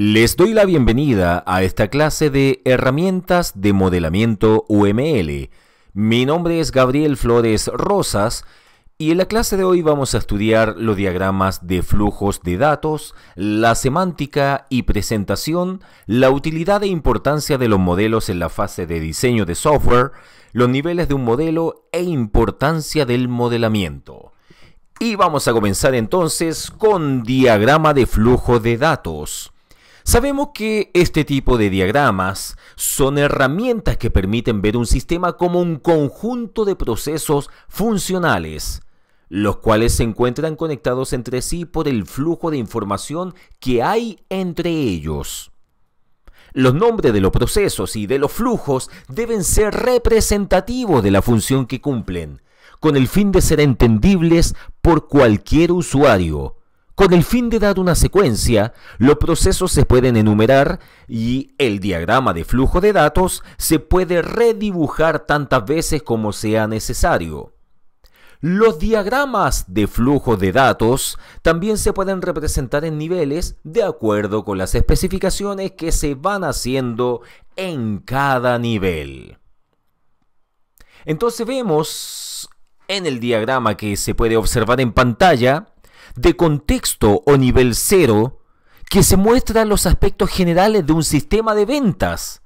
Les doy la bienvenida a esta clase de herramientas de modelamiento UML. Mi nombre es Gabriel Flores Rosas y en la clase de hoy vamos a estudiar los diagramas de flujos de datos, la semántica y presentación, la utilidad e importancia de los modelos en la fase de diseño de software, los niveles de un modelo e importancia del modelamiento. Y vamos a comenzar entonces con diagrama de flujo de datos. Sabemos que este tipo de diagramas son herramientas que permiten ver un sistema como un conjunto de procesos funcionales, los cuales se encuentran conectados entre sí por el flujo de información que hay entre ellos. Los nombres de los procesos y de los flujos deben ser representativos de la función que cumplen, con el fin de ser entendibles por cualquier usuario con el fin de dar una secuencia, los procesos se pueden enumerar y el diagrama de flujo de datos se puede redibujar tantas veces como sea necesario. Los diagramas de flujo de datos también se pueden representar en niveles de acuerdo con las especificaciones que se van haciendo en cada nivel. Entonces vemos en el diagrama que se puede observar en pantalla de contexto o nivel cero que se muestran los aspectos generales de un sistema de ventas,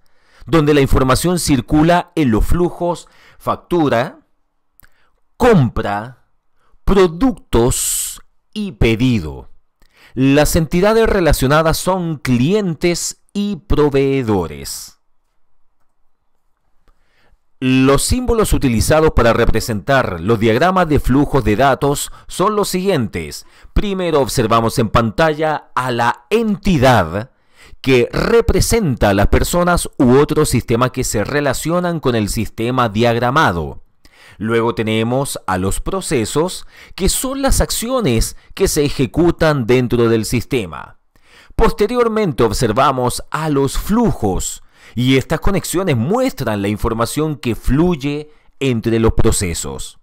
donde la información circula en los flujos factura, compra, productos y pedido. Las entidades relacionadas son clientes y proveedores. Los símbolos utilizados para representar los diagramas de flujos de datos son los siguientes. Primero observamos en pantalla a la entidad que representa a las personas u otros sistemas que se relacionan con el sistema diagramado. Luego tenemos a los procesos, que son las acciones que se ejecutan dentro del sistema. Posteriormente observamos a los flujos, y estas conexiones muestran la información que fluye entre los procesos.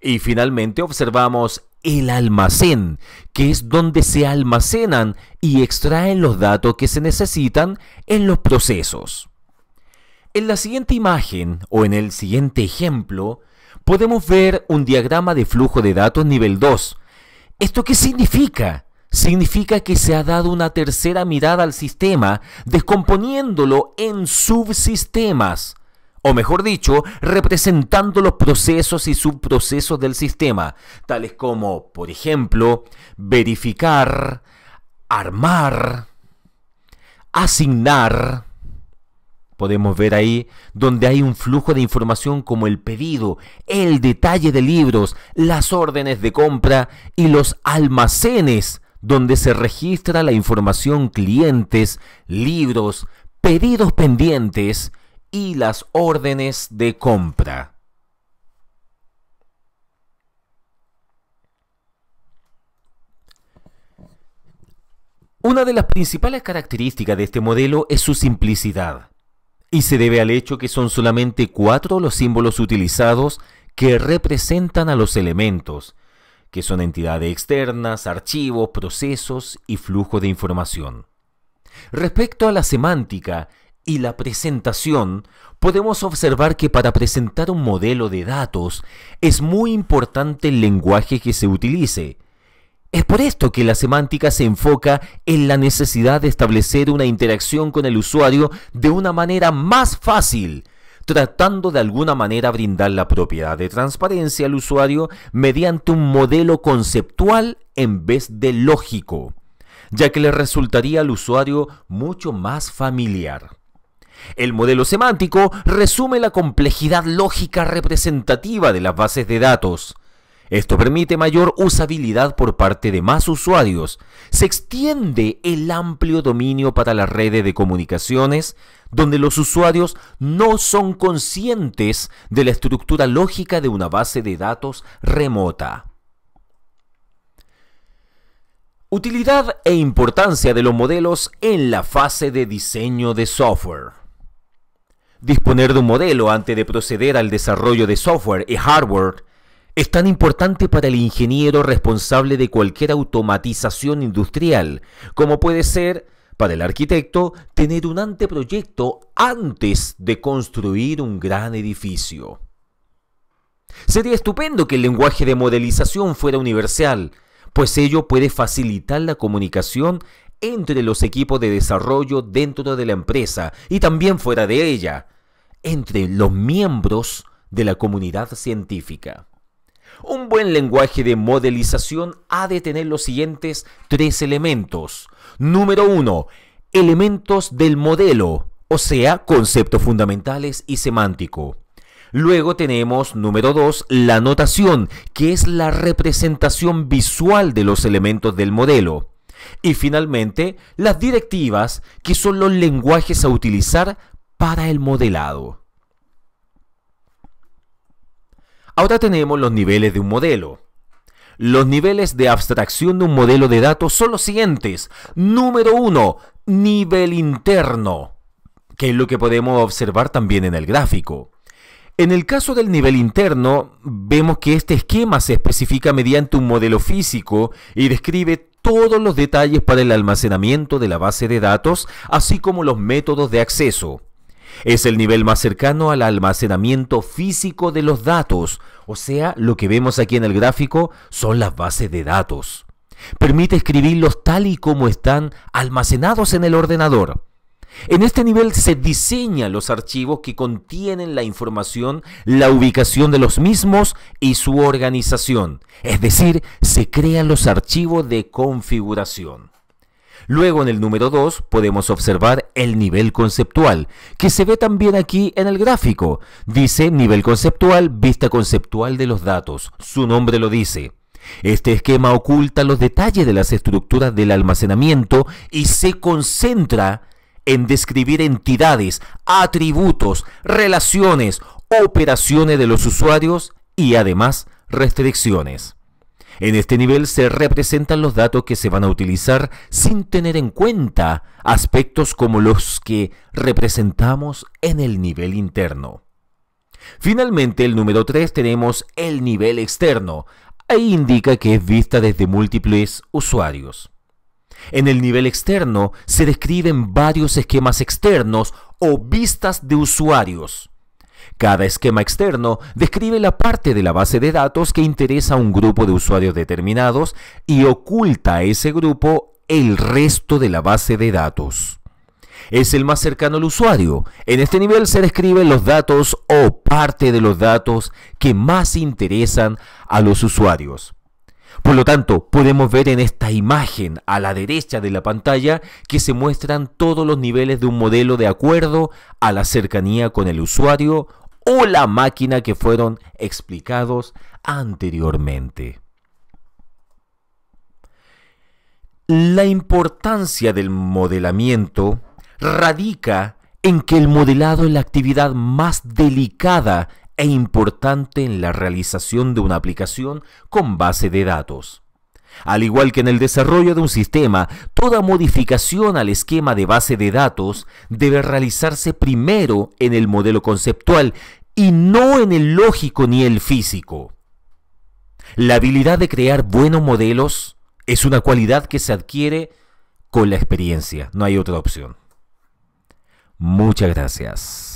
Y finalmente observamos el almacén, que es donde se almacenan y extraen los datos que se necesitan en los procesos. En la siguiente imagen o en el siguiente ejemplo, podemos ver un diagrama de flujo de datos nivel 2. ¿Esto qué significa? significa que se ha dado una tercera mirada al sistema, descomponiéndolo en subsistemas, o mejor dicho, representando los procesos y subprocesos del sistema, tales como, por ejemplo, verificar, armar, asignar, podemos ver ahí donde hay un flujo de información como el pedido, el detalle de libros, las órdenes de compra y los almacenes donde se registra la información clientes, libros, pedidos pendientes y las órdenes de compra. Una de las principales características de este modelo es su simplicidad, y se debe al hecho que son solamente cuatro los símbolos utilizados que representan a los elementos, que son entidades externas, archivos, procesos y flujo de información. Respecto a la semántica y la presentación, podemos observar que para presentar un modelo de datos es muy importante el lenguaje que se utilice. Es por esto que la semántica se enfoca en la necesidad de establecer una interacción con el usuario de una manera más fácil tratando de alguna manera brindar la propiedad de transparencia al usuario mediante un modelo conceptual en vez de lógico, ya que le resultaría al usuario mucho más familiar. El modelo semántico resume la complejidad lógica representativa de las bases de datos, esto permite mayor usabilidad por parte de más usuarios. Se extiende el amplio dominio para las redes de comunicaciones, donde los usuarios no son conscientes de la estructura lógica de una base de datos remota. Utilidad e importancia de los modelos en la fase de diseño de software. Disponer de un modelo antes de proceder al desarrollo de software y hardware es tan importante para el ingeniero responsable de cualquier automatización industrial, como puede ser para el arquitecto tener un anteproyecto antes de construir un gran edificio. Sería estupendo que el lenguaje de modelización fuera universal, pues ello puede facilitar la comunicación entre los equipos de desarrollo dentro de la empresa y también fuera de ella, entre los miembros de la comunidad científica. Un buen lenguaje de modelización ha de tener los siguientes tres elementos. Número uno, elementos del modelo, o sea, conceptos fundamentales y semántico. Luego tenemos, número 2, la notación, que es la representación visual de los elementos del modelo. Y finalmente, las directivas, que son los lenguajes a utilizar para el modelado. Ahora tenemos los niveles de un modelo. Los niveles de abstracción de un modelo de datos son los siguientes. Número 1, nivel interno, que es lo que podemos observar también en el gráfico. En el caso del nivel interno, vemos que este esquema se especifica mediante un modelo físico y describe todos los detalles para el almacenamiento de la base de datos, así como los métodos de acceso. Es el nivel más cercano al almacenamiento físico de los datos, o sea, lo que vemos aquí en el gráfico son las bases de datos. Permite escribirlos tal y como están almacenados en el ordenador. En este nivel se diseñan los archivos que contienen la información, la ubicación de los mismos y su organización. Es decir, se crean los archivos de configuración. Luego en el número 2 podemos observar el nivel conceptual, que se ve también aquí en el gráfico. Dice nivel conceptual, vista conceptual de los datos. Su nombre lo dice. Este esquema oculta los detalles de las estructuras del almacenamiento y se concentra en describir entidades, atributos, relaciones, operaciones de los usuarios y además restricciones. En este nivel se representan los datos que se van a utilizar sin tener en cuenta aspectos como los que representamos en el nivel interno. Finalmente, el número 3 tenemos el nivel externo. Ahí indica que es vista desde múltiples usuarios. En el nivel externo se describen varios esquemas externos o vistas de usuarios cada esquema externo describe la parte de la base de datos que interesa a un grupo de usuarios determinados y oculta a ese grupo el resto de la base de datos. Es el más cercano al usuario. En este nivel se describen los datos o parte de los datos que más interesan a los usuarios. Por lo tanto, podemos ver en esta imagen a la derecha de la pantalla que se muestran todos los niveles de un modelo de acuerdo a la cercanía con el usuario o la máquina que fueron explicados anteriormente. La importancia del modelamiento radica en que el modelado es la actividad más delicada e importante en la realización de una aplicación con base de datos. Al igual que en el desarrollo de un sistema, toda modificación al esquema de base de datos debe realizarse primero en el modelo conceptual y no en el lógico ni el físico. La habilidad de crear buenos modelos es una cualidad que se adquiere con la experiencia, no hay otra opción. Muchas gracias.